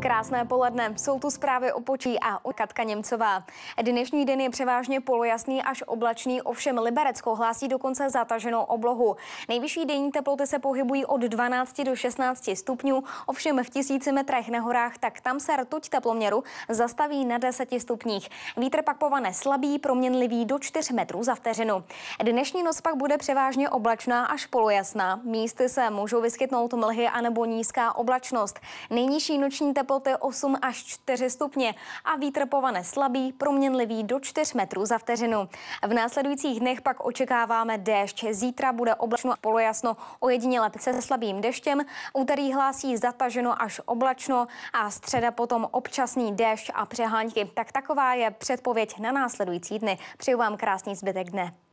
Krásné poledne. Jsou tu zprávy o počí a o Katka Němcová. Dnešní den je převážně polojasný až oblačný, ovšem Liberecko hlásí dokonce zataženou oblohu. Nejvyšší denní teploty se pohybují od 12 do 16 stupňů, ovšem v tisíci metrech na horách, tak tam se rtuť teploměru zastaví na 10 stupních. Vítr pak povane slabý, proměnlivý do 4 metrů za vteřinu. Dnešní noc pak bude převážně oblačná až polojasná. Místy se můžou vyskytnout mlhy anebo nízká oblačnost. Nejnižší noční teplo teploty 8 až 4 stupně a vítr povane slabý, proměnlivý do 4 metrů za vteřinu. V následujících dnech pak očekáváme déšť. Zítra bude oblačno a polojasno, ojediněle se slabým deštěm. Úterý hlásí zataženo až oblačno a středa potom občasný déšť a přehánky. Tak taková je předpověď na následující dny. Přeju vám krásný zbytek dne.